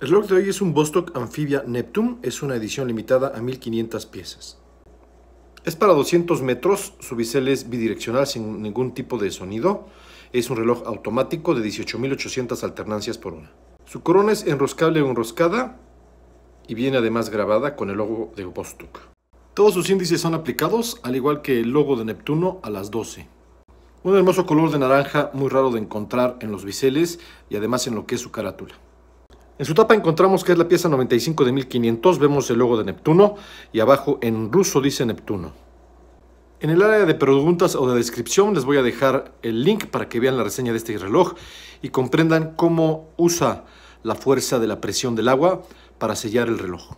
El reloj de hoy es un Bostock Amphibia Neptune, es una edición limitada a 1500 piezas. Es para 200 metros, su bisel es bidireccional sin ningún tipo de sonido. Es un reloj automático de 18.800 alternancias por una. Su corona es enroscable o enroscada y viene además grabada con el logo de Bostock. Todos sus índices son aplicados, al igual que el logo de Neptuno, a las 12. Un hermoso color de naranja muy raro de encontrar en los biseles y además en lo que es su carátula. En su tapa encontramos que es la pieza 95 de 1500, vemos el logo de Neptuno y abajo en ruso dice Neptuno. En el área de preguntas o de descripción les voy a dejar el link para que vean la reseña de este reloj y comprendan cómo usa la fuerza de la presión del agua para sellar el reloj.